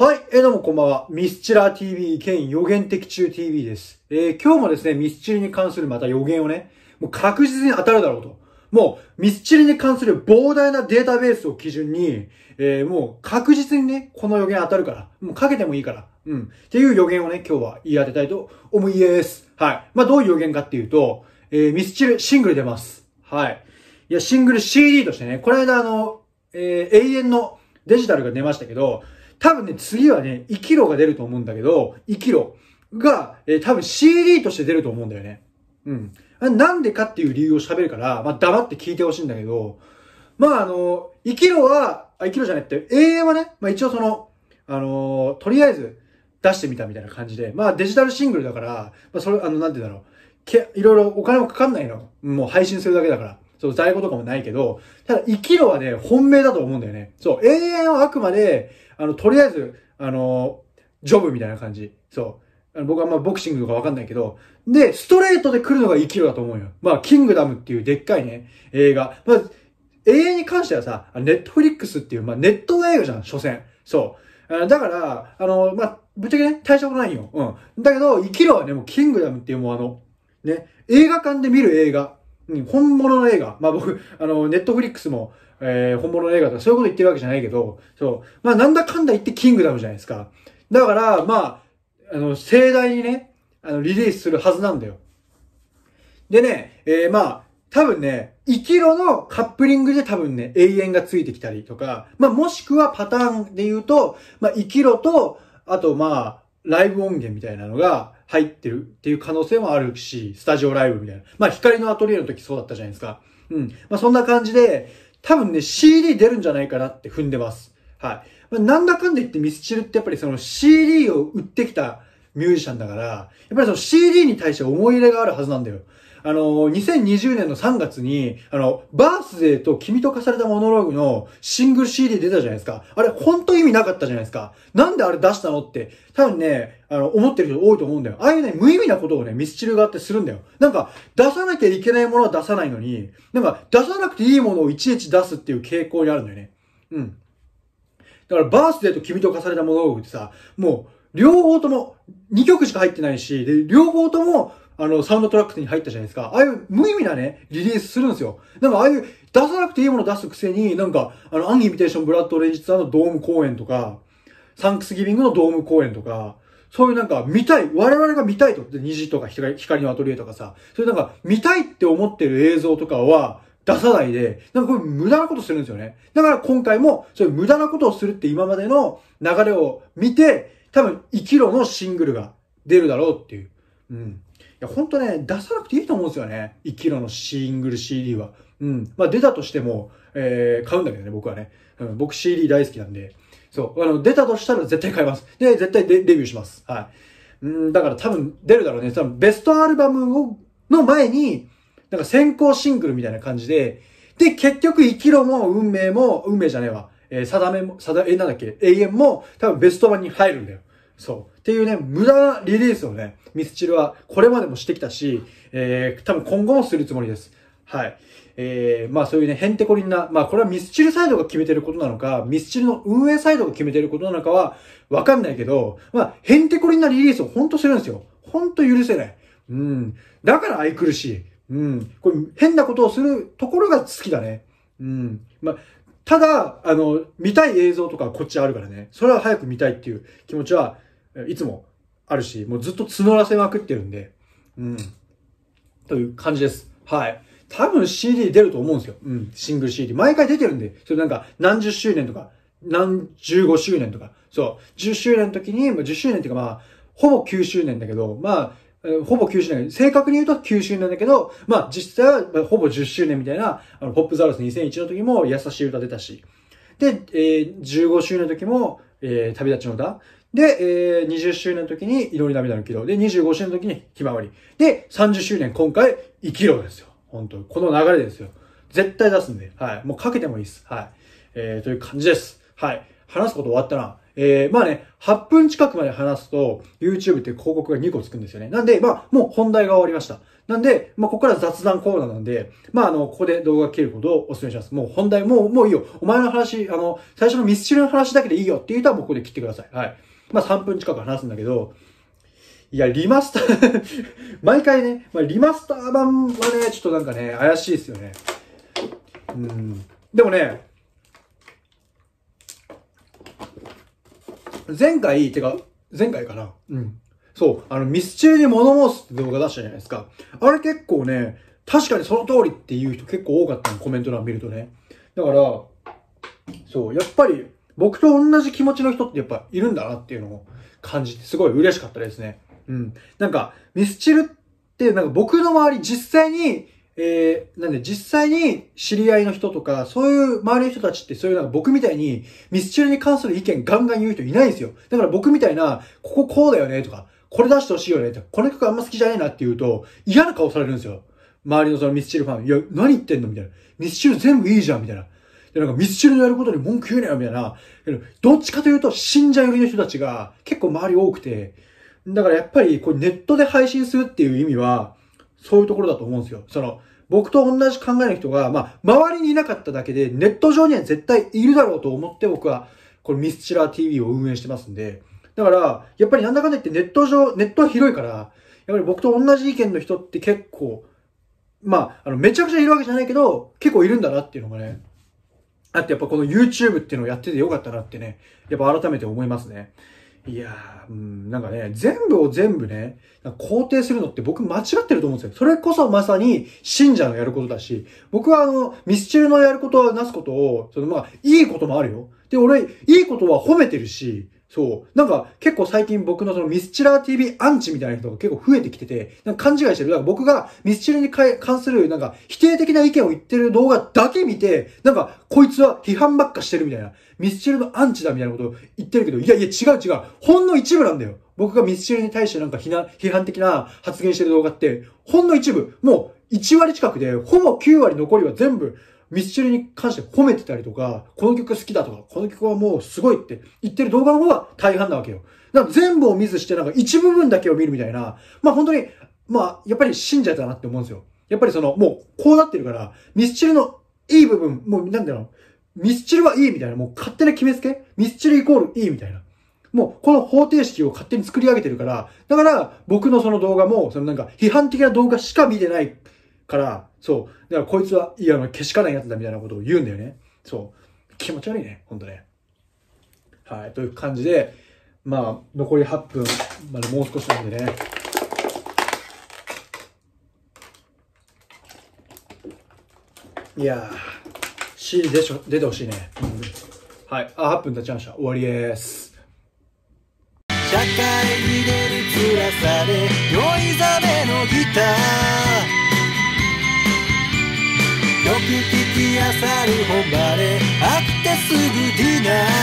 はい、えー、どうもこんばんは。ミスチラ TV 兼予言的中 TV です。えー、今日もですね、ミスチルに関するまた予言をね、もう確実に当たるだろうと。もう、ミスチルに関する膨大なデータベースを基準に、えー、もう確実にね、この予言当たるから、もうかけてもいいから、うん。っていう予言をね、今日は言い当てたいと思います。はい。まあ、どういう予言かっていうと、えー、ミスチルシングル出ます。はい。いや、シングル CD としてね、この間あの、えー、永遠のデジタルが出ましたけど、多分ね、次はね、生きろが出ると思うんだけど、生きろが、えー、多分 CD として出ると思うんだよね。うん。なんでかっていう理由を喋るから、まあ、黙って聞いてほしいんだけど、まあ、あの、生きろは、あ、生きろじゃなくて、永遠はね、まあ、一応その、あのー、とりあえず出してみたみたいな感じで、まあ、デジタルシングルだから、まあ、それ、あの、なんて言うんだろう、け、いろいろお金もかかんないの。もう配信するだけだから。そう、在庫とかもないけど、ただ生きろはね、本命だと思うんだよね。そう、永遠はあくまで、あの、とりあえず、あの、ジョブみたいな感じ。そう。あの僕はまあボクシングとかわかんないけど、で、ストレートで来るのが生きろだと思うよ。まあ、キングダムっていうでっかいね、映画。まあ、永遠に関してはさ、ネットフリックスっていう、まあ、ネットの映画じゃん、所詮。そう。だから、あの、まあ、ぶっちゃけね、大したことないよ。うん。だけど、生きろはね、もうキングダムっていうもうあの、ね、映画館で見る映画本物の映画。まあ僕、あの、ネットフリックスも、えー、本物の映画とかそういうこと言ってるわけじゃないけど、そう。まあなんだかんだ言ってキングダムじゃないですか。だから、まあ、あの、盛大にね、あの、リリースするはずなんだよ。でね、えー、まあ、多分ね、生きろのカップリングで多分ね、永遠がついてきたりとか、まあもしくはパターンで言うと、まあ生きろと、あとまあ、ライブ音源みたいなのが、入ってるっていう可能性もあるし、スタジオライブみたいな。まあ、光のアトリエの時そうだったじゃないですか。うん。まあ、そんな感じで、多分ね、CD 出るんじゃないかなって踏んでます。はい。まあ、なんだかんだ言ってミスチルってやっぱりその CD を売ってきたミュージシャンだから、やっぱりその CD に対して思い入れがあるはずなんだよ。あの、2020年の3月に、あの、バースデーと君と化されたモノローグのシングル CD 出たじゃないですか。あれ、ほんと意味なかったじゃないですか。なんであれ出したのって、多分ね、あの、思ってる人多いと思うんだよ。ああいうね、無意味なことをね、ミスチルがあってするんだよ。なんか、出さなきゃいけないものは出さないのに、なんか、出さなくていいものをいちいち出すっていう傾向にあるんだよね。うん。だから、バースデーと君と化されたモノローグってさ、もう、両方とも、2曲しか入ってないし、で、両方とも、あの、サウンドトラックに入ったじゃないですか。ああいう無意味なね、リリースするんですよ。なんかああいう、出さなくていいもの出すくせに、なんか、あの、アンイミテーションブラッドレジツターのドーム公演とか、サンクスギビングのドーム公演とか、そういうなんか見たい、我々が見たいと、虹とか光のアトリエとかさ、そういうなんか見たいって思ってる映像とかは出さないで、なんかこ無駄なことするんですよね。だから今回も、そういう無駄なことをするって今までの流れを見て、多分、生きろのシングルが出るだろうっていう。うん。や、ほんとね、出さなくていいと思うんですよね。1キロのシングル CD は。うん。まあ、出たとしても、えー、買うんだけどね、僕はね。うん、僕 CD 大好きなんで。そう。あの、出たとしたら絶対買います。で、絶対デデビューします。はい。うん、だから多分出るだろうね。多分ベストアルバムを、の前に、なんか先行シングルみたいな感じで、で、結局生きろも運命も、運命じゃねえわ。えー、定めも、定、えー、なんだっけ、永遠も、多分ベスト版に入るんだよ。そう。っていうね、無駄なリリースをね、ミスチルはこれまでもしてきたし、えー、多分今後もするつもりです。はい。えー、まあそういうね、へんてこりんな、まあこれはミスチルサイドが決めてることなのか、ミスチルの運営サイドが決めてることなのかは、わかんないけど、まあ、へんてこりんなリリースをほんとするんですよ。ほんと許せない。うん。だから愛くるしい。うん。これ、変なことをするところが好きだね。うん。まあ、ただ、あの、見たい映像とかこっちあるからね。それは早く見たいっていう気持ちはいつもあるし、もうずっと募らせまくってるんで、うん。という感じです。はい。多分 CD 出ると思うんですよ。うん。シングル CD。毎回出てるんで、それなんか何十周年とか、何十五周年とか、そう、10周年の時に、まあ、10周年っていうかまあ、ほぼ9周年だけど、まあ、ほぼ9周年、正確に言うと9周年だけど、まあ実際はほぼ10周年みたいな、あの、ポップザウルス2001の時も優しい歌出たし、で、えー、15周年の時も、えー、旅立ちの歌、で、えー、20周年の時に祈り涙の軌道。で、25周年の時にひまわり。で、30周年、今回、生きろですよ。本当この流れですよ。絶対出すんで。はい。もうかけてもいいです。はい。えー、という感じです。はい。話すこと終わったな。えー、まあね、8分近くまで話すと、YouTube って広告が2個つくんですよね。なんで、まあ、もう本題が終わりました。なんで、まあ、ここから雑談コーナーなんで、まあ、あの、ここで動画切ることをお勧めします。もう本題、もう、もういいよ。お前の話、あの、最初のミスチルの話だけでいいよっていう人はもうここで切ってください。はい。まあ3分近く話すんだけど、いや、リマスター 毎回ね、まあ、リマスター版はね、ちょっとなんかね、怪しいですよね。うん。でもね、前回、てか、前回かな。うん。そう、あの、ミスチルに物申すって動画出したじゃないですか。あれ結構ね、確かにその通りっていう人結構多かったの、コメント欄見るとね。だから、そう、やっぱり、僕と同じ気持ちの人ってやっぱいるんだなっていうのを感じて、すごい嬉しかったですね。うん。なんか、ミスチルって、なんか僕の周り実際に、えー、なんで実際に知り合いの人とか、そういう周りの人たちってそういうなんか僕みたいにミスチルに関する意見ガンガン言う人いないんですよ。だから僕みたいな、こここうだよねとか、これ出してほしいよねとか、この曲あんま好きじゃねえなって言うと嫌な顔されるんですよ。周りのそのミスチルファン。いや、何言ってんのみたいな。ミスチル全部いいじゃんみたいな。で、なんかミスチルのやることに文句言うなよ、みたいな。けど、どっちかというと、信者寄りの人たちが結構周り多くて、だからやっぱり、こうネットで配信するっていう意味は、そういうところだと思うんですよ。その、僕と同じ考えの人が、まあ、周りにいなかっただけで、ネット上には絶対いるだろうと思って僕は、これミスチラー TV を運営してますんで、だから、やっぱりなんだかんだ言ってネット上、ネットは広いから、やっぱり僕と同じ意見の人って結構、まあ、あの、めちゃくちゃいるわけじゃないけど、結構いるんだなっていうのがね、あってやっぱこの YouTube っていうのをやっててよかったなってね、やっぱ改めて思いますね。いやー、うん、なんかね、全部を全部ね、肯定するのって僕間違ってると思うんですよ。それこそまさに信者のやることだし、僕はあの、ミスチルのやることはなすことを、そのまあ、いいこともあるよ。で、俺、いいことは褒めてるし、そう。なんか、結構最近僕のそのミスチラー TV アンチみたいな人が結構増えてきてて、なんか勘違いしてる。だから僕がミスチルに関するなんか否定的な意見を言ってる動画だけ見て、なんか、こいつは批判ばっかしてるみたいな。ミスチルのアンチだみたいなことを言ってるけど、いやいや違う違う。ほんの一部なんだよ。僕がミスチルに対してなんか批判的な発言してる動画って、ほんの一部。もう1割近くで、ほぼ9割残りは全部、ミスチルに関して褒めてたりとか、この曲好きだとか、この曲はもうすごいって言ってる動画の方が大半なわけよ。だから全部を見ずしてなんか一部分だけを見るみたいな、まあ本当に、まあやっぱり信者だなって思うんですよ。やっぱりその、もうこうなってるから、ミスチルのいい部分、もうなんだろう、ミスチルはいいみたいな、もう勝手な決めつけミスチルイコールいいみたいな。もうこの方程式を勝手に作り上げてるから、だから僕のその動画も、そのなんか批判的な動画しか見てないから、そう。だからこいつは、いや、けしからんやつだみたいなことを言うんだよね。そう。気持ち悪いね、ほんとね。はい。という感じで、まあ、残り8分まだもう少しなんでね。いやー、C でしょ出てほしいね。はい。あ、8分経ちました。終わりです。社会に出る辛さで酔い覚めのギターく聞きあさる誉れあってすぐディナー